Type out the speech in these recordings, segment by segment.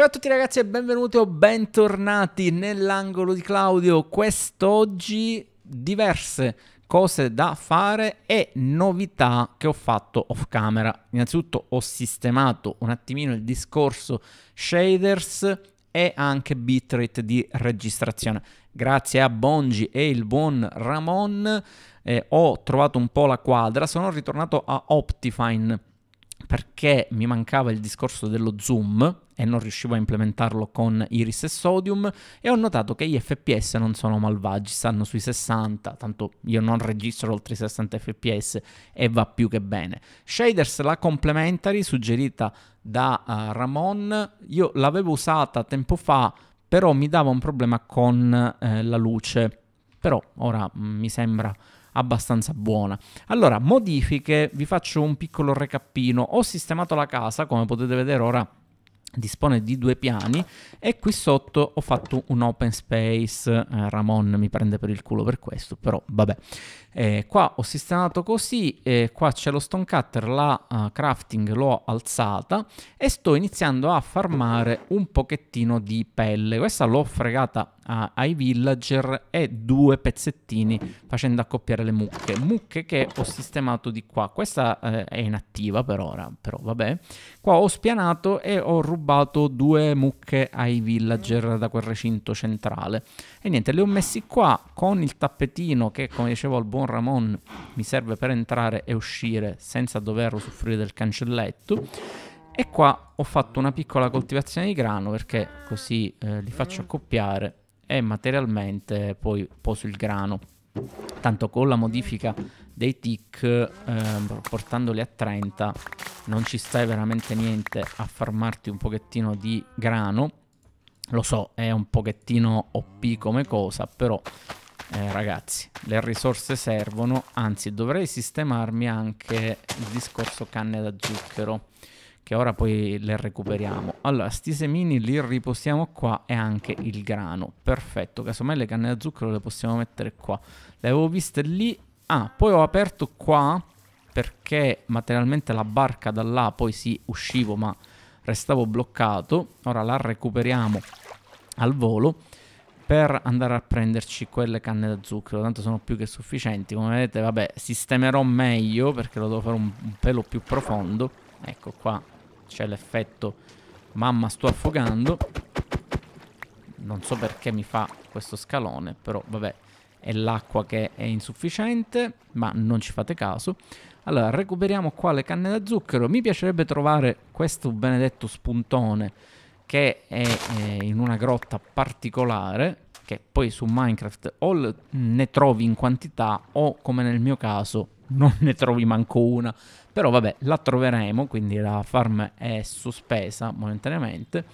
Ciao a tutti ragazzi e benvenuti o bentornati nell'angolo di Claudio. Quest'oggi diverse cose da fare e novità che ho fatto off camera. Innanzitutto ho sistemato un attimino il discorso shaders e anche bitrate di registrazione. Grazie a Bongi e il buon Ramon eh, ho trovato un po' la quadra, sono ritornato a Optifine perché mi mancava il discorso dello zoom e non riuscivo a implementarlo con Iris e Sodium e ho notato che gli FPS non sono malvagi, stanno sui 60, tanto io non registro oltre i 60 FPS e va più che bene. Shaders la complementary suggerita da uh, Ramon, io l'avevo usata tempo fa, però mi dava un problema con eh, la luce, però ora mh, mm, mi sembra abbastanza buona. Allora, modifiche, vi faccio un piccolo recappino. Ho sistemato la casa, come potete vedere ora dispone di due piani e qui sotto ho fatto un open space eh, Ramon mi prende per il culo per questo però vabbè eh, qua ho sistemato così eh, qua c'è lo stone cutter la uh, crafting l'ho alzata e sto iniziando a farmare un pochettino di pelle questa l'ho fregata a, ai villager e due pezzettini facendo accoppiare le mucche mucche che ho sistemato di qua questa eh, è inattiva per ora però vabbè qua ho spianato e ho rubato rubato due mucche ai villager da quel recinto centrale. E niente, le ho messi qua con il tappetino che, come dicevo al buon Ramon, mi serve per entrare e uscire senza dover usufruire del cancelletto. E qua ho fatto una piccola coltivazione di grano perché così eh, li faccio accoppiare e materialmente poi poso il grano. Tanto con la modifica dei tick eh, portandoli a 30 non ci stai veramente niente a farmarti un pochettino di grano lo so è un pochettino OP come cosa però eh, ragazzi le risorse servono anzi dovrei sistemarmi anche il discorso canne da zucchero che ora poi le recuperiamo allora sti semini li ripostiamo qua e anche il grano perfetto casomai le canne da zucchero le possiamo mettere qua le avevo viste lì Ah, poi ho aperto qua perché materialmente la barca da là poi sì uscivo ma restavo bloccato. Ora la recuperiamo al volo per andare a prenderci quelle canne da zucchero, tanto sono più che sufficienti. Come vedete, vabbè, sistemerò meglio perché lo devo fare un, un pelo più profondo. Ecco qua c'è l'effetto mamma sto affogando. Non so perché mi fa questo scalone, però vabbè è l'acqua che è insufficiente, ma non ci fate caso. Allora, recuperiamo qua le canne da zucchero. Mi piacerebbe trovare questo benedetto spuntone che è eh, in una grotta particolare, che poi su Minecraft o ne trovi in quantità o, come nel mio caso, non ne trovi manco una. Però vabbè, la troveremo, quindi la farm è sospesa momentaneamente.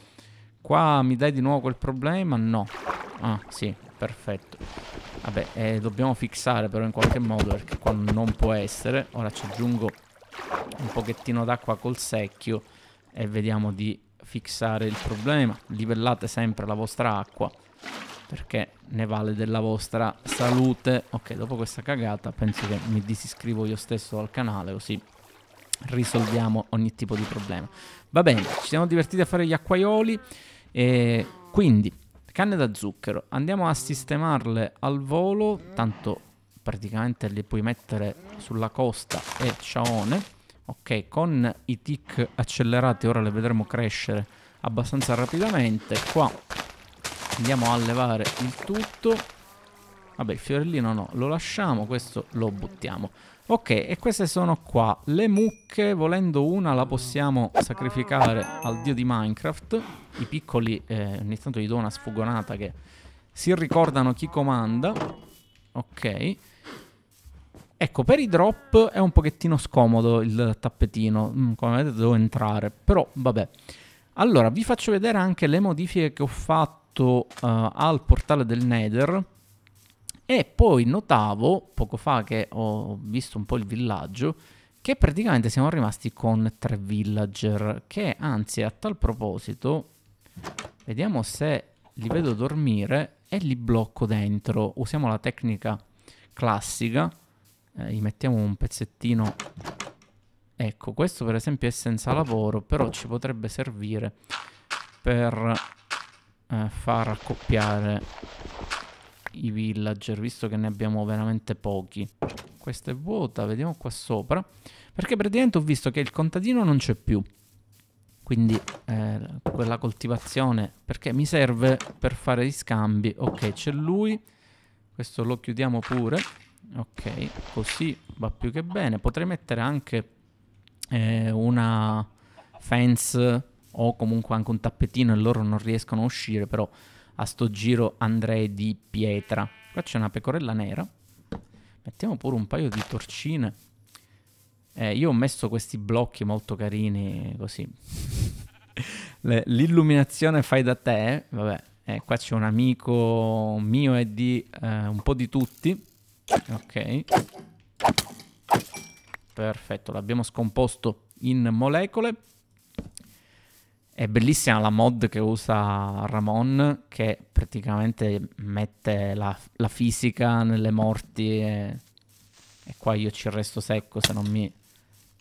Qua mi dai di nuovo quel problema? No. Ah, sì, Perfetto. Vabbè, eh, dobbiamo fixare però in qualche modo perché qua non può essere. Ora ci aggiungo un pochettino d'acqua col secchio e vediamo di fixare il problema. Livellate sempre la vostra acqua perché ne vale della vostra salute. Ok, dopo questa cagata penso che mi disiscrivo io stesso al canale così risolviamo ogni tipo di problema. Va bene, ci siamo divertiti a fare gli acquaioli e quindi Canne da zucchero. Andiamo a sistemarle al volo. Tanto praticamente le puoi mettere sulla costa e ciaone. Ok, con i tick accelerati ora le vedremo crescere abbastanza rapidamente. Qua andiamo a levare il tutto. Vabbè, il fiorellino no, lo lasciamo, questo lo buttiamo. Ok, e queste sono qua. Le mucche, volendo una, la possiamo sacrificare al dio di Minecraft. I piccoli, eh, ogni tanto gli do una sfugonata che si ricordano chi comanda. Ok. Ecco, per i drop è un pochettino scomodo il tappetino. Mm, come vedete devo entrare, però vabbè. Allora, vi faccio vedere anche le modifiche che ho fatto uh, al portale del Nether e poi notavo, poco fa che ho visto un po' il villaggio, che praticamente siamo rimasti con tre villager, che anzi a tal proposito, vediamo se li vedo dormire e li blocco dentro. Usiamo la tecnica classica, eh, gli mettiamo un pezzettino... Ecco, questo per esempio è senza lavoro, però ci potrebbe servire per eh, far accoppiare i villager, visto che ne abbiamo veramente pochi. Questa è vuota, vediamo qua sopra. Perché praticamente ho visto che il contadino non c'è più. Quindi eh, quella coltivazione, perché mi serve per fare gli scambi. Ok, c'è lui. Questo lo chiudiamo pure. Ok, così va più che bene. Potrei mettere anche eh, una fence o comunque anche un tappetino e loro non riescono a uscire, però a sto giro andrei di pietra. Qua c'è una pecorella nera. Mettiamo pure un paio di torcine. Eh, io ho messo questi blocchi molto carini così. L'illuminazione fai da te, vabbè. Eh, qua c'è un amico mio e di eh, un po' di tutti. Ok. Perfetto, l'abbiamo scomposto in molecole. È bellissima la mod che usa Ramon, che praticamente mette la, la fisica nelle morti. E, e, qua io ci resto secco se non mi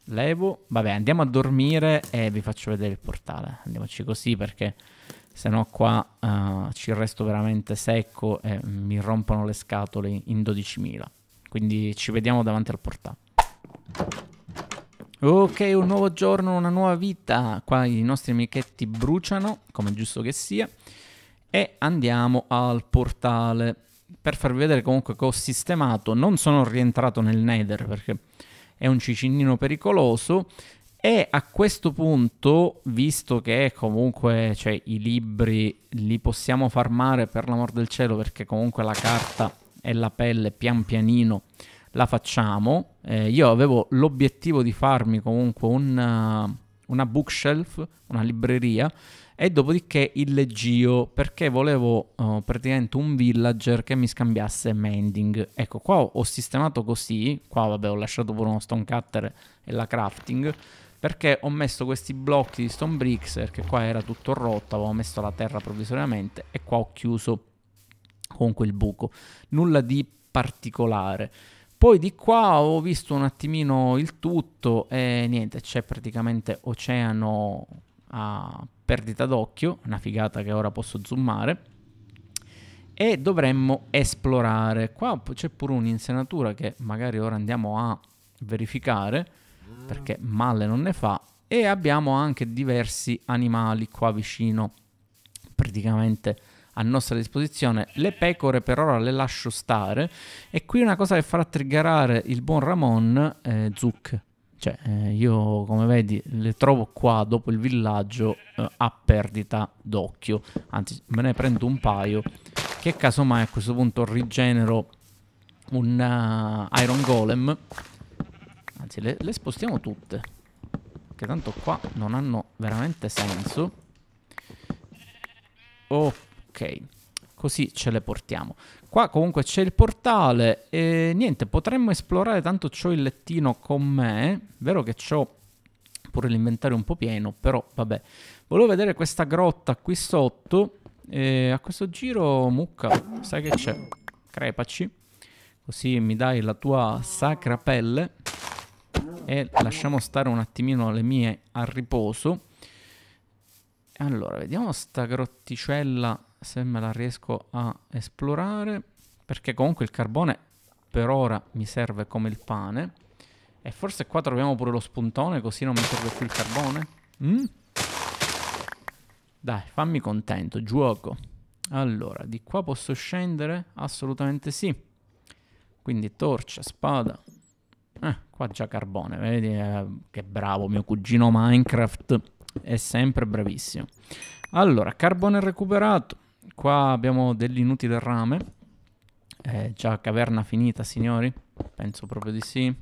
levo. Vabbè, andiamo a dormire e vi faccio vedere il portale. Andiamoci così perché se no qua uh, ci resto veramente secco e mi rompono le scatole in 12.000. Quindi ci vediamo davanti al portale. Ok, un nuovo giorno, una nuova vita. Qua i nostri amichetti bruciano, come giusto che sia. E andiamo al portale. Per farvi vedere comunque che ho sistemato, non sono rientrato nel nether perché è un cicinnino pericoloso. E a questo punto, visto che comunque cioè, i libri li possiamo farmare per l'amor del cielo, perché comunque la carta e la pelle pian pianino la facciamo. Eh, io avevo l'obiettivo di farmi comunque una, eh, una bookshelf, una libreria, e dopodiché il leggio perché volevo uh, praticamente un villager che mi scambiasse mending. Ecco, qua ho, sistemato così, qua vabbè ho lasciato pure uno stone cutter e la crafting, perché ho messo questi blocchi di stone bricks, perché qua era tutto rotto, avevo messo la terra provvisoriamente e qua ho chiuso con quel buco. Nulla di particolare. Poi di qua ho visto un attimino il tutto e niente, c'è praticamente oceano a perdita d'occhio, una figata che ora posso zoomare. E dovremmo esplorare. Qua c'è pure un'insenatura che magari ora andiamo a verificare perché male non ne fa. E abbiamo anche diversi animali qua vicino, praticamente a nostra disposizione. Le pecore per ora le lascio stare e qui una cosa che farà triggerare il buon Ramon eh, Zuc. Cioè, eh, io come vedi le trovo qua dopo il villaggio eh, a perdita d'occhio. Anzi, me ne prendo un paio che casomai a questo punto rigenero un uh, Iron Golem. Anzi, le, le spostiamo tutte. Che tanto qua non hanno veramente senso. Ok. Oh, ok così ce le portiamo qua comunque c'è il portale e niente potremmo esplorare tanto c'ho il lettino con me vero che c'ho pure l'inventario un po' pieno però vabbè volevo vedere questa grotta qui sotto e a questo giro mucca sai che c'è crepaci così mi dai la tua sacra pelle e lasciamo stare un attimino le mie a riposo allora vediamo sta grotticella se me la riesco a esplorare, perché comunque il carbone per ora mi serve come il pane. E forse qua troviamo pure lo spuntone, così non mi serve più il carbone. Mm? Dai, fammi contento, gioco. Allora, di qua posso scendere? Assolutamente sì. Quindi torcia, spada. Eh, qua già carbone, vedi eh, che bravo mio cugino Minecraft. È sempre bravissimo. Allora, carbone recuperato. Qua abbiamo dell'inutile rame. È già caverna finita, signori? Penso proprio di sì.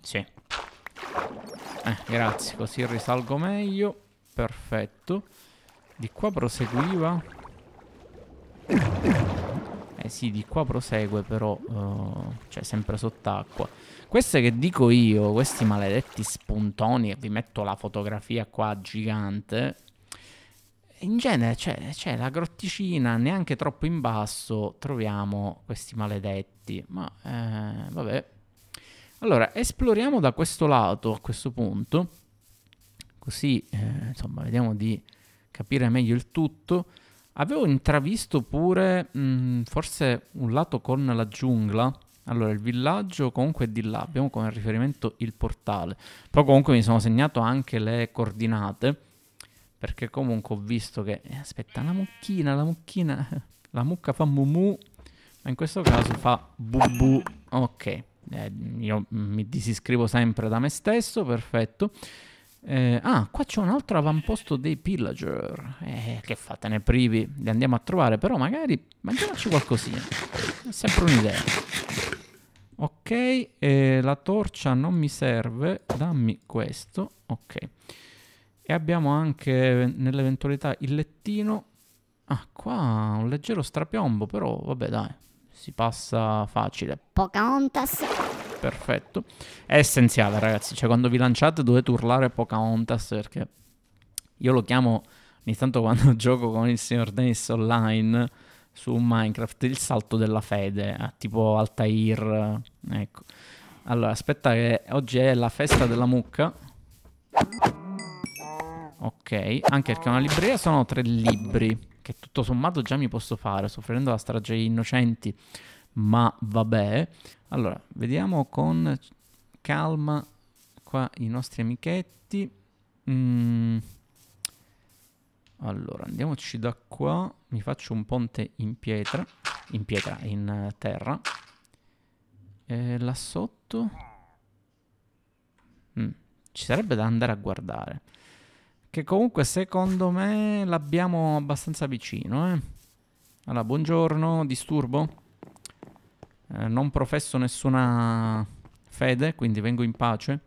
Sì. Eh, grazie, così risalgo meglio. Perfetto. Di qua proseguiva? Eh sì, di qua prosegue però, uh, cioè sempre sott'acqua. Queste che dico io, questi maledetti spuntoni, e vi metto la fotografia qua gigante, in genere c'è, c'è, la grotticina, neanche troppo in basso troviamo questi maledetti, ma eh, vabbè. Allora, esploriamo da questo lato a questo punto, così eh, insomma vediamo di capire meglio il tutto. Avevo intravisto pure mh, mm, forse un lato con la giungla. Allora, il villaggio comunque è di là, abbiamo come riferimento il portale. Poi comunque mi sono segnato anche le coordinate perché comunque ho visto che... Eh, aspetta, la mucchina, la mucchina... La mucca fa mumu, ma in questo caso fa bubu. Ok, eh, io mi disiscrivo sempre da me stesso, perfetto. Eh, ah, qua c'è un altro avamposto dei pillager. Eh, che fatene privi, li andiamo a trovare, però magari mangiamoci qualcosina. È sempre un'idea. Ok, eh, la torcia non mi serve, dammi questo. Ok. E abbiamo anche nell'eventualità il lettino. Ah, qua un leggero strapiombo, però vabbè dai, si passa facile. Pocahontas. Perfetto. È essenziale ragazzi, cioè quando vi lanciate dovete urlare Pocahontas perché io lo chiamo ogni tanto quando gioco con il signor Dennis online su Minecraft il salto della fede, eh, tipo Altair, eh, ecco. Allora, aspetta che oggi è la festa della mucca. Ok, anche perché una libreria sono tre libri, che tutto sommato già mi posso fare, soffrendo la strage degli innocenti, ma vabbè. Allora, vediamo con calma qua i nostri amichetti. Mm. Allora, andiamoci da qua, mi faccio un ponte in pietra, in pietra, in eh, terra. E là sotto... Mm. Ci sarebbe da andare a guardare. Che comunque secondo me l'abbiamo abbastanza vicino, eh. Allora, buongiorno, disturbo. Eh, non professo nessuna fede, quindi vengo in pace.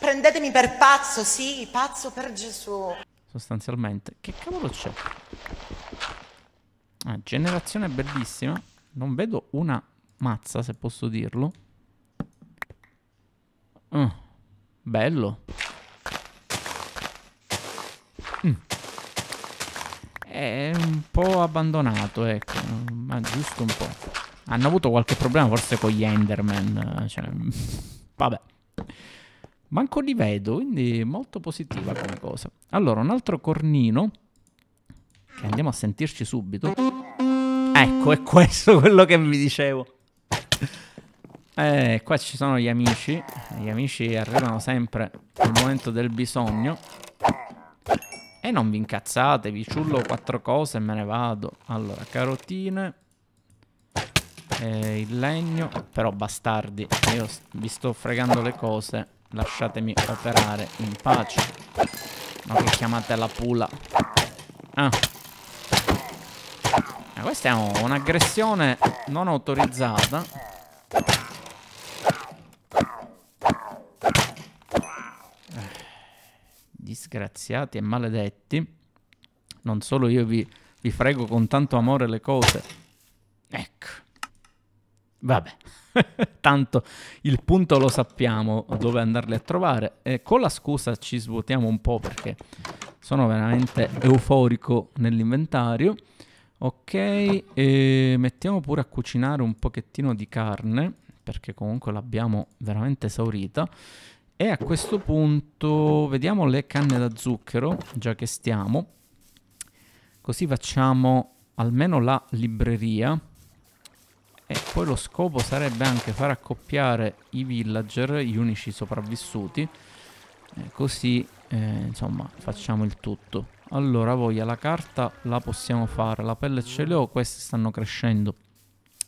Prendetemi per pazzo, sì, pazzo per Gesù. Sostanzialmente. Che cavolo c'è? Ah, generazione bellissima. Non vedo una mazza, se posso dirlo. Mm, bello. è un po' abbandonato, ecco, ma giusto un po'. Hanno avuto qualche problema forse con gli Enderman, cioè, vabbè. Manco li vedo, quindi molto positiva come cosa. Allora, un altro cornino, che andiamo a sentirci subito. Ecco, è questo quello che vi dicevo. Eh, qua ci sono gli amici. Gli amici arrivano sempre al momento del bisogno. E non vi incazzate, vi ciullo quattro cose e me ne vado. Allora, carotine. Eh, il legno. Però bastardi, io vi sto fregando le cose. Lasciatemi operare in pace. Ma che chiamate la pula. Ah. Ma eh, questa è un'aggressione non autorizzata. disgraziati e maledetti, non solo io vi, vi frego con tanto amore le cose. Ecco. Vabbè, tanto il punto lo sappiamo dove andarli a trovare. E con la scusa ci svuotiamo un po' perché sono veramente euforico nell'inventario. Ok, e mettiamo pure a cucinare un pochettino di carne perché comunque l'abbiamo veramente esaurita. E a questo punto vediamo le canne da zucchero, già che stiamo. Così facciamo almeno la libreria. E poi lo scopo sarebbe anche far accoppiare i villager, gli unici sopravvissuti. Eh, così, eh, insomma, facciamo il tutto. Allora, voglia, la carta la possiamo fare, la pelle ce le ho, queste stanno crescendo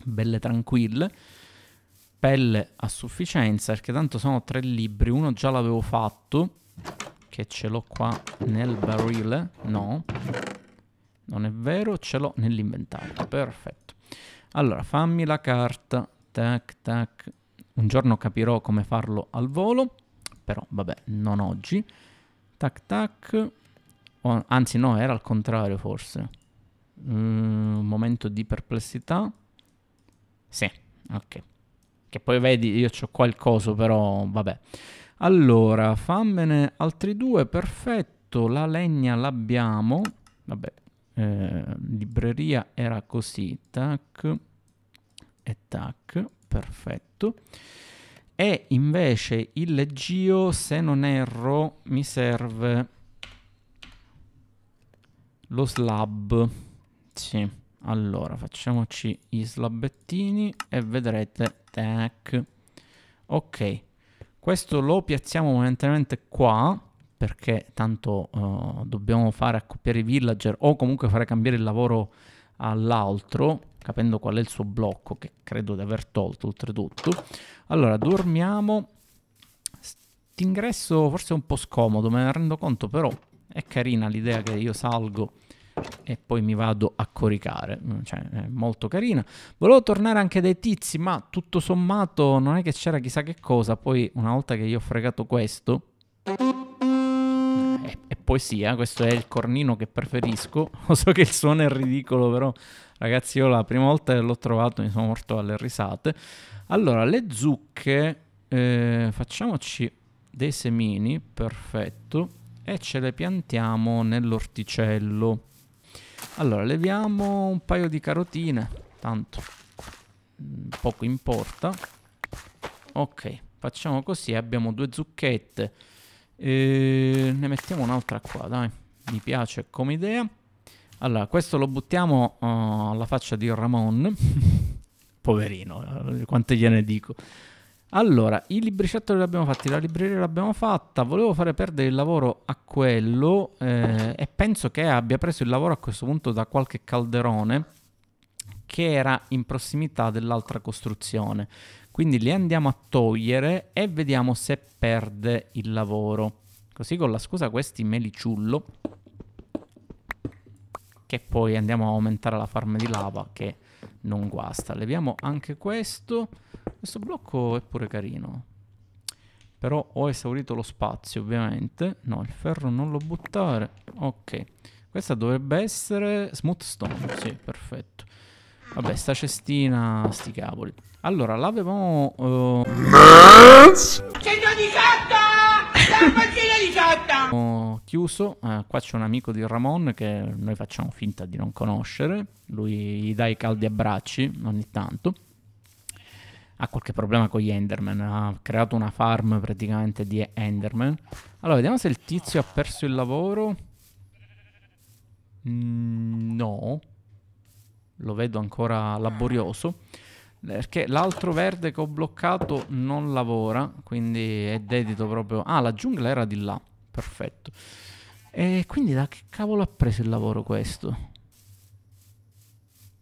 belle tranquille pelle a sufficienza perché tanto sono tre libri, uno già l'avevo fatto che ce l'ho qua nel barile, no, non è vero, ce l'ho nell'inventario, perfetto. Allora, fammi la carta, tac tac, un giorno capirò come farlo al volo, però vabbè, non oggi. Tac tac, oh, anzi no, era al contrario forse. Mm, un momento di perplessità. Sì, ok. Che poi vedi, io ho qualcosa, però vabbè. Allora, fammene altri due, perfetto. La legna l'abbiamo. Vabbè, eh, libreria era così, tac e tac, perfetto. E invece il leggio, se non erro, mi serve lo slab. Sì. Allora, facciamoci gli slabettini e vedrete, tac. Ok, questo lo piazziamo momentaneamente qua, perché tanto uh, dobbiamo fare accoppiare i villager o comunque fare cambiare il lavoro all'altro, capendo qual è il suo blocco, che credo di aver tolto oltretutto. Allora, dormiamo. St'ingresso forse è un po' scomodo, me ne rendo conto, però è carina l'idea che io salgo e poi mi vado a coricare, mm, cioè è molto carina. Volevo tornare anche dai tizi, ma tutto sommato non è che c'era chissà che cosa, poi una volta che gli ho fregato questo... È, è poesia, questo è il cornino che preferisco. Lo so che il suono è ridicolo, però ragazzi io la prima volta che l'ho trovato mi sono morto alle risate. Allora, le zucche, eh, facciamoci dei semini, perfetto, e ce le piantiamo nell'orticello. Allora, leviamo un paio di carotine. Tanto. Mm, poco importa. Ok, facciamo così. Abbiamo due zucchette. E ne mettiamo un'altra qua, dai. Mi piace come idea. Allora, questo lo buttiamo uh, alla faccia di Ramon. Poverino, eh, quante gliene dico. Allora, i libricettoli li abbiamo fatti, la libreria l'abbiamo fatta, volevo fare perdere il lavoro a quello eh, e penso che abbia preso il lavoro a questo punto da qualche calderone che era in prossimità dell'altra costruzione. Quindi li andiamo a togliere e vediamo se perde il lavoro. Così con la scusa questi me li ciullo che poi andiamo a aumentare la farm di lava che non guasta. Leviamo anche questo. Questo blocco è pure carino. Però ho esaurito lo spazio, ovviamente. No, il ferro non lo buttare. Ok. Questa dovrebbe essere smooth stone. Sì, perfetto. Vabbè, sta cestina, sti cavoli. Allora, l'avevamo... Uh... Eh, 118! La pagina 18! chiuso. Uh, qua c'è un amico di Ramon che noi facciamo finta di non conoscere, lui gli dà i caldi abbracci ogni tanto. Ha qualche problema con gli Enderman, ha creato una farm praticamente di Enderman. Allora, vediamo se il tizio ha perso il lavoro. Mm, no, lo vedo ancora laborioso perché l'altro verde che ho bloccato non lavora, quindi è dedito proprio... Ah, la giungla era di là perfetto. E quindi da che cavolo ha preso il lavoro questo?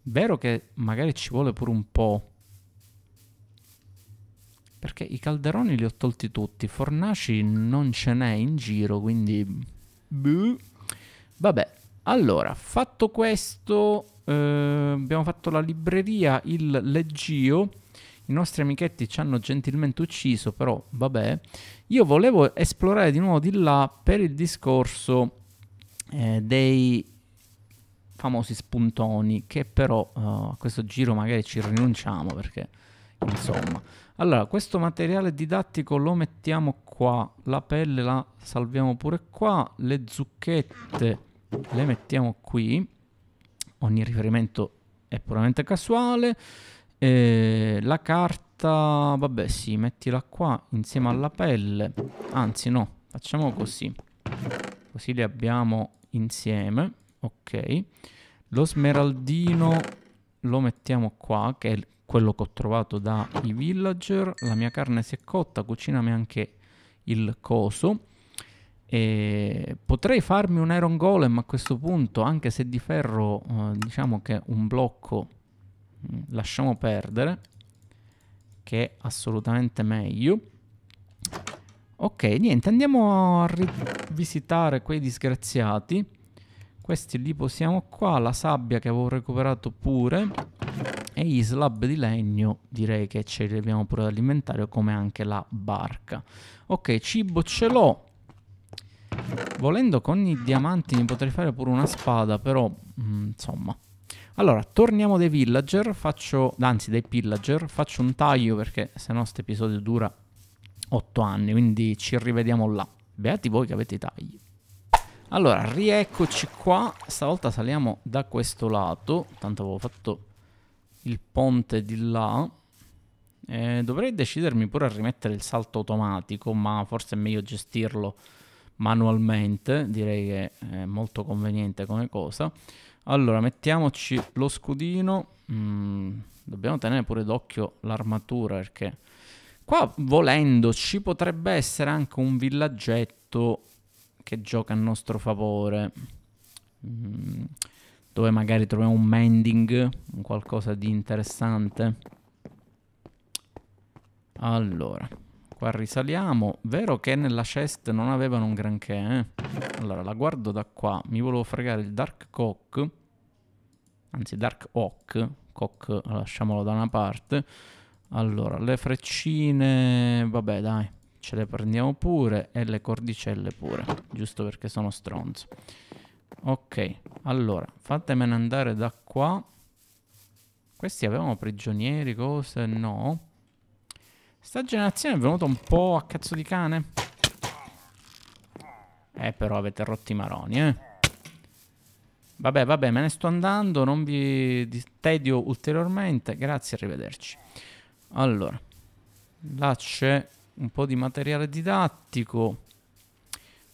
Vero che magari ci vuole pure un po'. Perché i calderoni li ho tolti tutti, fornaci non ce n'è in giro, quindi... Buh. Vabbè, allora, fatto questo, eh, abbiamo fatto la libreria, il leggio i nostri amichetti ci hanno gentilmente ucciso, però vabbè. Io volevo esplorare di nuovo di là per il discorso eh, dei famosi spuntoni, che però uh, a questo giro magari ci rinunciamo perché insomma. Allora, questo materiale didattico lo mettiamo qua, la pelle la salviamo pure qua, le zucchette le mettiamo qui, ogni riferimento è puramente casuale. E eh, la carta, vabbè sì, mettila qua insieme alla pelle. Anzi no, facciamo così. Così li abbiamo insieme. Ok. Lo smeraldino lo mettiamo qua, che è quello che ho trovato dai villager. La mia carne si è cotta, cucinami anche il coso. E potrei farmi un iron golem a questo punto, anche se di ferro eh, diciamo che un blocco Mm, lasciamo perdere, che è assolutamente meglio. Ok, niente, andiamo a rivisitare quei disgraziati. Questi li posiamo qua, la sabbia che avevo recuperato pure e gli slab di legno direi che ce li abbiamo pure dall'inventario come anche la barca. Ok, cibo ce l'ho. Volendo con i diamanti mi potrei fare pure una spada, però mh, mm, insomma allora, torniamo dai villager, faccio, anzi dai pillager, faccio un taglio perché se no questo episodio dura 8 anni, quindi ci rivediamo là. Beati voi che avete i tagli. Allora, rieccoci qua, stavolta saliamo da questo lato, tanto avevo fatto il ponte di là. Eh, dovrei decidermi pure a rimettere il salto automatico, ma forse è meglio gestirlo manualmente, direi che è molto conveniente come cosa. Allora, mettiamoci lo scudino. Mm, dobbiamo tenere pure d'occhio l'armatura perché qua volendo ci potrebbe essere anche un villaggetto che gioca a nostro favore. Mm, dove magari troviamo un mending, un qualcosa di interessante. Allora, Qua risaliamo. Vero che nella chest non avevano un granché, eh? Allora, la guardo da qua. Mi volevo fregare il Dark Cock. Anzi, Dark Hawk. Cock, lasciamolo da una parte. Allora, le freccine... Vabbè, dai. Ce le prendiamo pure. E le cordicelle pure. Giusto perché sono stronzo. Ok. Allora, fatemene andare da qua. Questi avevano prigionieri, cose? No. Sta generazione è venuta un po' a cazzo di cane. Eh, però avete rotto i maroni, eh. Vabbè, vabbè, me ne sto andando, non vi tedio ulteriormente. Grazie, arrivederci. Allora, là c'è un po' di materiale didattico.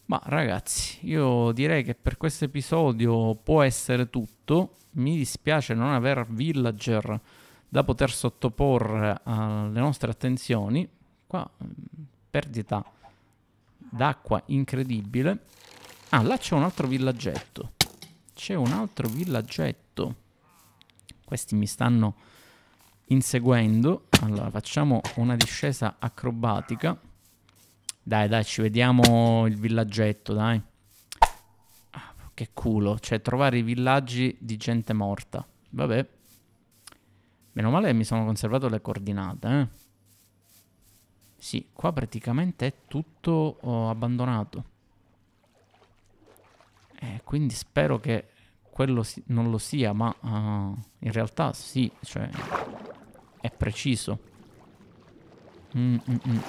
Ma ragazzi, io direi che per questo episodio può essere tutto. Mi dispiace non aver villager da poter sottoporre alle nostre attenzioni. Qua mm, perdita d'acqua incredibile. Ah, là c'è un altro villaggetto. C'è un altro villaggetto. Questi mi stanno inseguendo. Allora, facciamo una discesa acrobatica. Dai, dai, ci vediamo il villaggetto, dai. Ah, che culo, cioè trovare i villaggi di gente morta. Vabbè. Meno male che mi sono conservato le coordinate, eh. Sì, qua praticamente è tutto oh, abbandonato. Eh, quindi spero che quello si non lo sia, ma uh, in realtà sì, cioè è preciso. Mm, mm -mm.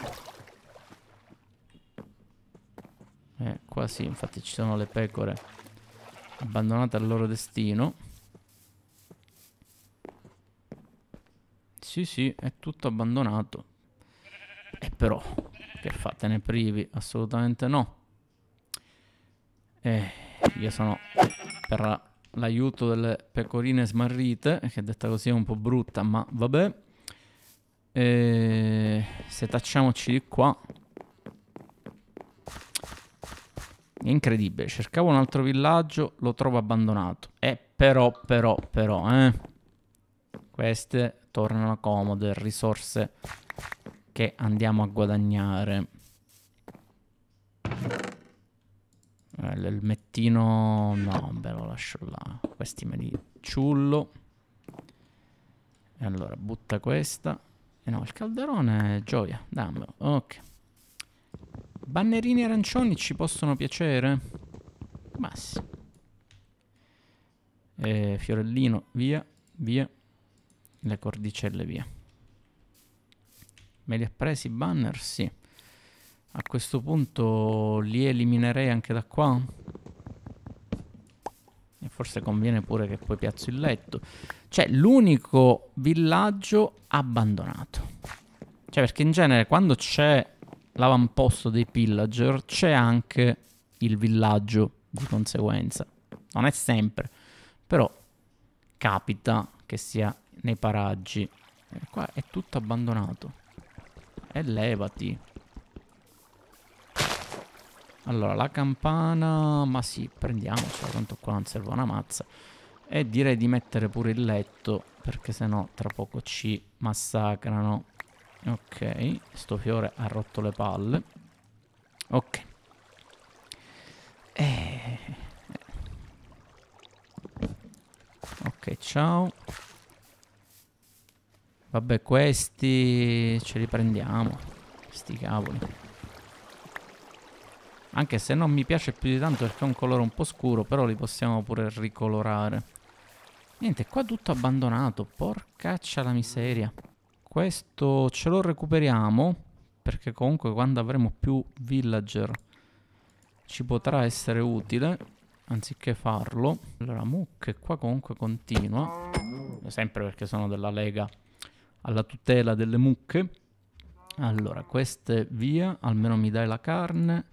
Eh, qua sì, infatti ci sono le pecore abbandonate al loro destino. Sì, sì, è tutto abbandonato. E però, che fa? ne privi? Assolutamente no. Eh, io sono per l'aiuto delle pecorine smarrite, che detta così è un po' brutta, ma vabbè. Eh, se tacciamoci di qua. È incredibile, cercavo un altro villaggio, lo trovo abbandonato. Eh, però, però, però, eh. Queste tornano comode, risorse che andiamo a guadagnare. Eh, il mettino no, beh lo lascio là. Questi me li ciullo. E allora butta questa. E eh, no, il calderone è gioia, dammelo. Ok. Bannerini arancioni ci possono piacere? Massimo. sì. Eh, fiorellino, via, via le cordicelle via. Me li ha presi i banner? Sì. A questo punto li eliminerei anche da qua. E forse conviene pure che poi piazzo il letto. Cioè, l'unico villaggio abbandonato. Cioè, perché in genere quando c'è l'avamposto dei pillager c'è anche il villaggio di conseguenza. Non è sempre, però capita che sia nei paraggi. E qua è tutto abbandonato. E levati. Allora, la campana... Ma sì, prendiamocela, tanto qua non serve una mazza. E direi di mettere pure il letto, perché sennò tra poco ci massacrano. Ok, sto fiore ha rotto le palle. Ok. Eh. Ok, ciao. Vabbè, questi ce li prendiamo. Sti cavoli. Anche se non mi piace più di tanto perché è un colore un po' scuro, però li possiamo pure ricolorare. Niente, qua tutto abbandonato. Porcaccia la miseria. Questo ce lo recuperiamo, perché comunque quando avremo più villager ci potrà essere utile, anziché farlo. Allora, mucche qua comunque continua. Sempre perché sono della Lega alla tutela delle mucche. Allora, queste via, almeno mi dai la carne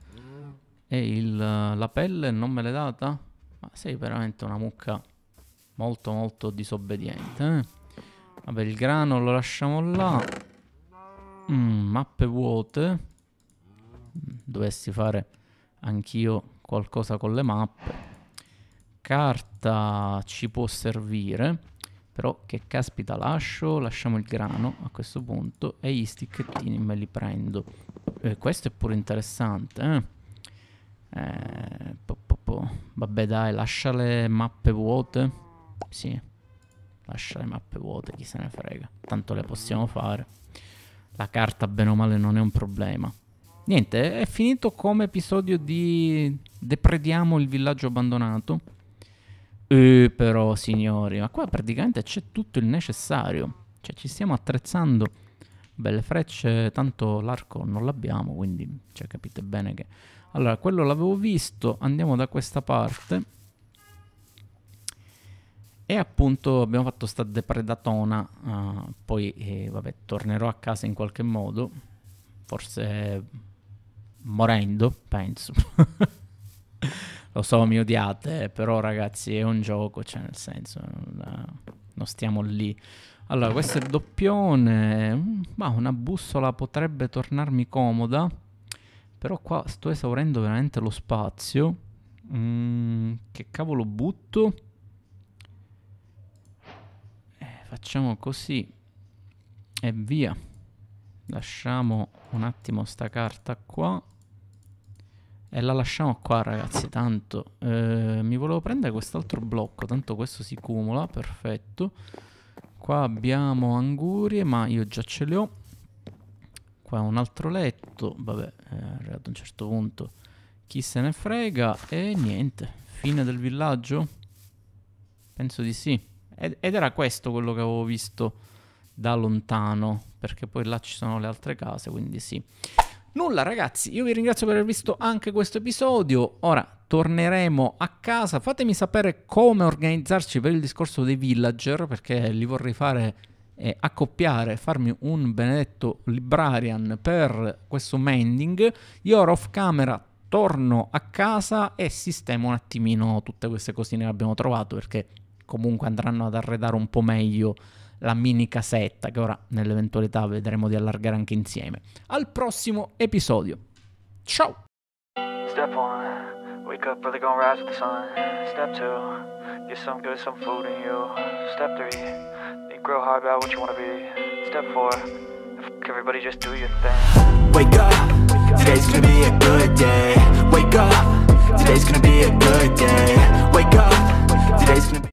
e il, la pelle non me l'hai data? Ma sei veramente una mucca molto molto disobbediente, eh? Vabbè, il grano lo lasciamo là. Mm, mappe vuote. Dovessi fare anch'io qualcosa con le mappe. Carta ci può servire. Però che caspita lascio, lasciamo il grano a questo punto e gli sticchettini me li prendo. Eh, questo è pure interessante, eh? eh po po po. Vabbè dai, lascia le mappe vuote. Sì, lascia le mappe vuote, chi se ne frega. Tanto le possiamo fare. La carta bene o male non è un problema. Niente, è finito come episodio di Deprediamo il villaggio abbandonato eh, però, signori, ma qua praticamente c'è tutto il necessario. Cioè, ci stiamo attrezzando. Belle frecce, tanto l'arco non l'abbiamo, quindi cioè, capite bene che... Allora, quello l'avevo visto, andiamo da questa parte. E appunto abbiamo fatto sta depredatona, uh, ah, poi eh, vabbè, tornerò a casa in qualche modo, forse morendo, penso. lo so, mi odiate, però ragazzi è un gioco, cioè nel senso, non stiamo lì. Allora, questo è il doppione, ma una bussola potrebbe tornarmi comoda, però qua sto esaurendo veramente lo spazio. Mm, che cavolo butto? Eh, facciamo così e via. Lasciamo un attimo sta carta qua. E la lasciamo qua ragazzi, tanto eh, mi volevo prendere quest'altro blocco, tanto questo si cumula, perfetto. Qua abbiamo angurie, ma io già ce le ho. Qua un altro letto, vabbè, eh, arrivato a un certo punto chi se ne frega e niente, fine del villaggio? Penso di sì. ed era questo quello che avevo visto da lontano, perché poi là ci sono le altre case, quindi sì. Nulla ragazzi, io vi ringrazio per aver visto anche questo episodio. Ora torneremo a casa. Fatemi sapere come organizzarci per il discorso dei villager, perché li vorrei fare eh, accoppiare, farmi un benedetto librarian per questo mending. Io ora off camera torno a casa e sistemo un attimino tutte queste cosine che abbiamo trovato, perché comunque andranno ad arredare un po' meglio la mini casetta, che ora nell'eventualità vedremo di allargare anche insieme. Al prossimo episodio. Ciao! Step one, wake up early, gonna rise with the sun. Step two, get some good, some food in you. Step three, think real hard about what you wanna be. Step four, everybody just do your thing. Wake up, today's gonna be a good day. Wake up, today's gonna be a good day. Wake up, today's gonna be.